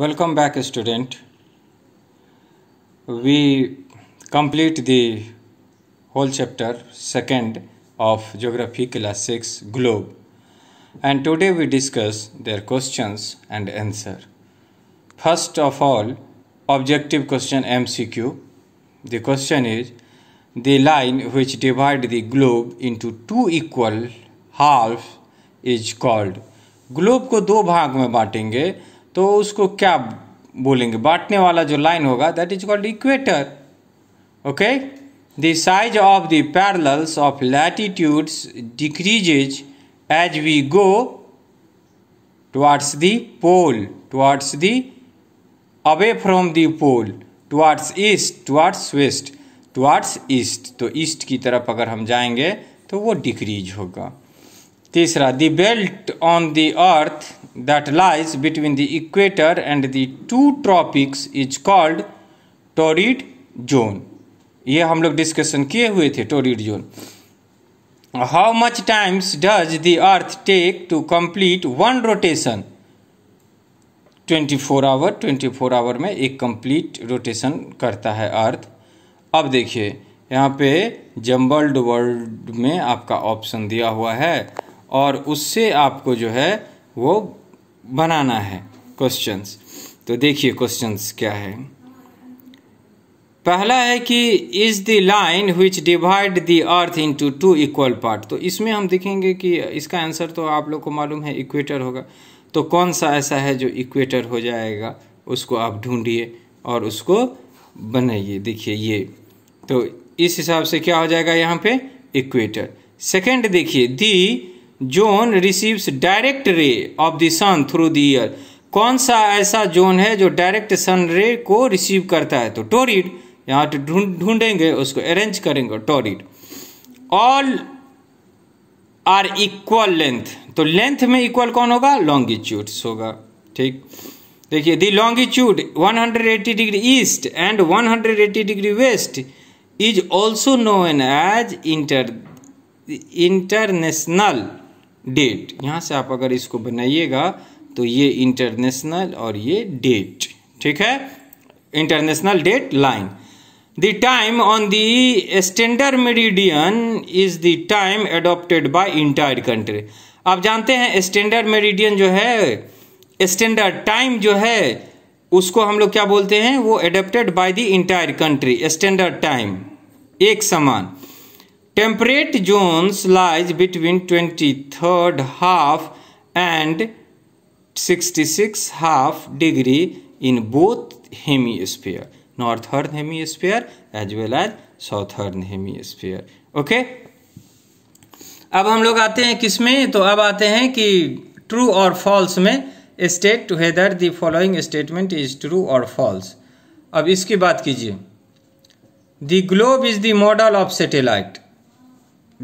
Welcome back student. We complete the whole chapter second of geography class 6 globe and today we discuss their questions and answer. First of all objective question MCQ. The question is the line which divide the globe into two equal halves is called. globe को दो भाग में बांटेंगे तो उसको क्या बोलेंगे बांटने वाला जो लाइन होगा that is called equator okay the size of the parallels of latitudes decreases as we go towards the pole towards the away from the pole towards east towards west towards east तो east की तरफ अगर हम जाएंगे तो वो decrease होगा तीसरा the belt on the earth that lies between the equator and the two tropics is called torrid zone ये हम लोग डिस्कशन किए हुए थे torrid zone how much times does the earth take to complete one rotation 24 hour 24 hour में एक complete rotation करता है अर्थ अब देखिए यहाँ पे जम्बल्ड वर्ल्ड में आपका ऑप्शन दिया हुआ है और उससे आपको जो है वो बनाना है क्वेश्चंस तो देखिए क्वेश्चंस क्या है पहला है कि is the line which divide the earth into two equal part तो इसमें हम देखेंगे कि इसका आंसर तो आप लोग को मालूम है इक्वेटर होगा तो कौन सा ऐसा है जो इक्वेटर हो जाएगा उसको आप ढूंढिए और उसको बनाइए देखिए ये तो इस हिसाब से क्या हो जाएगा यहाँ पे इक्वेटर सेकंड देखिए the zone receives direct ray of the sun through the year कौन सा ऐसा जोन है जो डायरेक्ट सन रे को रिसीव करता है तो टोरिड यहाँ तो ढूंढेंगे उसको अरेंज करेंगे torrid all are equal length तो लेंथ में इक्वल कौन होगा लॉन्गिट्यूड्स होगा ठीक देखिए the longitude 180 degree east and 180 degree west is also known as inter international date यहाँ से आप अगर इसको बनाइएगा तो ये इंटरनेशनल और ये डेट ठीक है international date line the time on the standard meridian is the time adopted by entire country आप जानते हैं स्टैंडर्ड मेरिडियन जो है स्टैंडर्ड टाइम जो है उसको हम लोग क्या बोलते हैं वो adopted by the entire country standard time एक समान temperate zones lies between 23rd half and 66 half degree in both hemisphere northern hemisphere as well as southern hemisphere okay okay? अब हम लोग आते हैं किसमें तो अब आते हैं कि ट्रू और फॉल्स में state to whether the following statement is true और फॉल्स अब इसकी बात कीजिए the globe is the model of satellite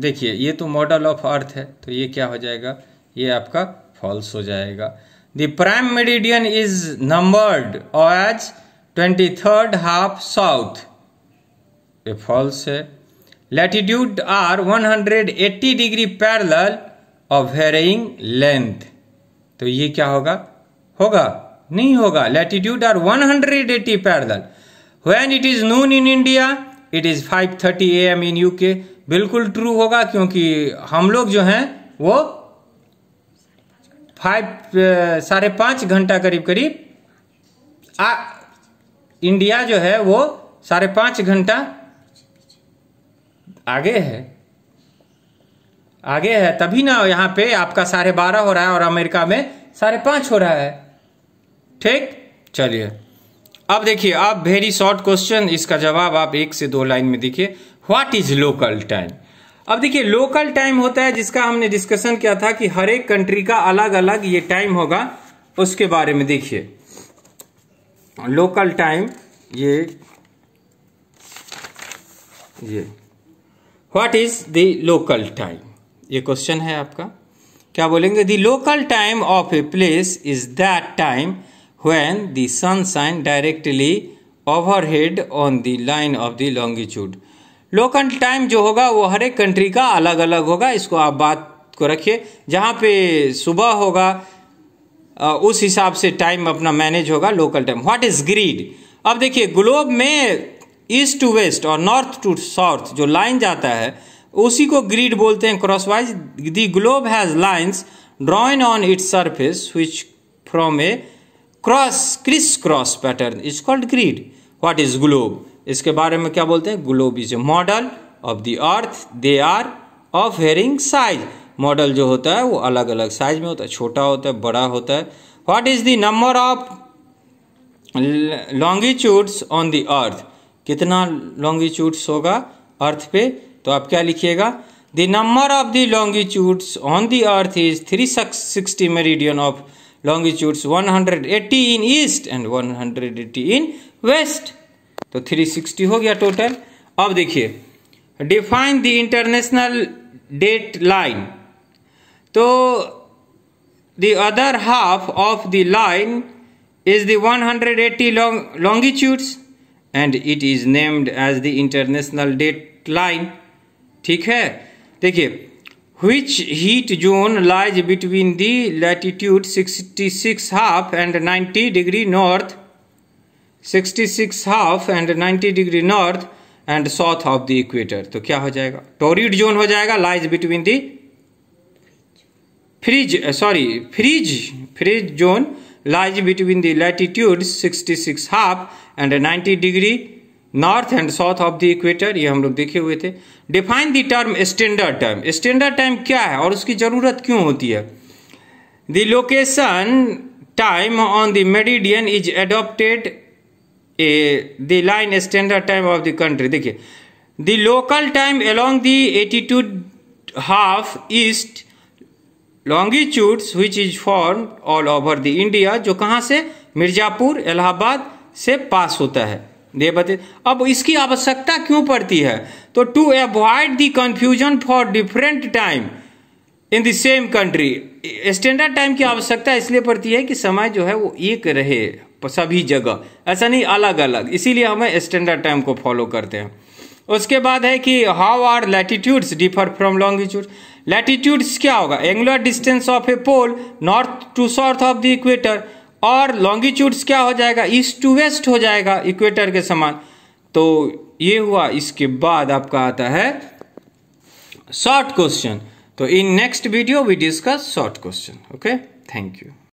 देखिए ये तो मॉडल ऑफ अर्थ है तो ये क्या हो जाएगा ये आपका फॉल्स हो जाएगा the prime meridian is numbered और as twenty third half south ये फॉल्स है लैटिट्यूड आर 180 डिग्री पैरल और वेरिंग लेंथ तो ये क्या होगा होगा नहीं होगा latitude are 180 parallel when it is noon in India it is 5:30 am in UK बिल्कुल ट्रू होगा क्योंकि हम लोग जो हैं वो फाइव साढ़े पाँच घंटा करीब करीब आ इंडिया जो है वो साढ़े पाँच घंटा आगे है आगे है तभी ना यहाँ पे आपका साढ़े बारह हो रहा है और अमेरिका में साढ़े पाँच हो रहा है ठीक चलिए अब देखिए अब वेरी शॉर्ट क्वेश्चन इसका जवाब आप एक से दो लाइन में देखिए व्हाट इज लोकल टाइम अब देखिए लोकल टाइम होता है जिसका हमने डिस्कशन किया था कि हर एक कंट्री का अलग अलग ये टाइम होगा उसके बारे में देखिए लोकल टाइम ये ये what is the local time ये क्वेश्चन है आपका क्या बोलेंगे the local time of a place is that time when the sun shines directly overhead on the line of the longitude local time जो होगा वो हर एक कंट्री का अलग अलग होगा इसको आप बात को रखिए जहाँ पे सुबह होगा उस हिसाब से टाइम अपना मैनेज होगा local time what is grid अब देखिए ग्लोब में ईस्ट टू वेस्ट और नॉर्थ टू साउथ जो लाइन जाता है उसी को ग्रीड बोलते हैं crosswise the globe has lines drawn on its surface which from a cross criss cross pattern is called grid what is globe इसके बारे में क्या बोलते हैं globe is a model of the earth they are of varying size model जो होता है वो अलग अलग साइज में होता है छोटा होता है बड़ा होता है what is the number of longitudes on the earth कितना लॉन्गिट्यूड्स होगा अर्थ पे तो आप क्या लिखिएगा the number of the longitudes on the earth is three sixty meridian of longitudes 180 in east and 180 in west तो 360 हो गया टोटल अब देखिए define the international date line तो the other half of the line is the 180 hundred eighty longitudes and it is named as the international date line ठीक है देखिए which heat zone lies between the latitude 66 half and 90 degree north 66 half and 90 degree north and south of the equator तो क्या हो जाएगा torrid zone हो जाएगा lies between the freeze sorry freeze freeze zone lies between the latitude 66 half and 90 degree north and south of the equator ये हम लोग देखे हुए थे define the term standard time standard time क्या है और उसकी ज़रूरत क्यों होती है the location time on the meridian is adopted A the line standard time of the country देखिए the local time along eighty two half east longitudes which is form all over the India जो कहाँ से मिर्ज़ापुर इलाहाबाद से पास होता है दे बते अब इसकी आवश्यकता क्यों पड़ती है तो to avoid the confusion for different time in the same country standard time की आवश्यकता इसलिए पड़ती है कि समय जो है वो एक रहे सभी जगह ऐसा नहीं अलग अलग इसीलिए हमें स्टैंडर्ड टाइम को फॉलो करते हैं उसके बाद है कि how are latitudes differ from longitude latitudes क्या होगा angular distance of a pole north to south of the equator और लॉन्गिट्यूड्स क्या हो जाएगा ईस्ट टू वेस्ट हो जाएगा इक्वेटर के समान तो ये हुआ इसके बाद आपका आता है शॉर्ट क्वेश्चन तो in next video we discuss short question okay thank you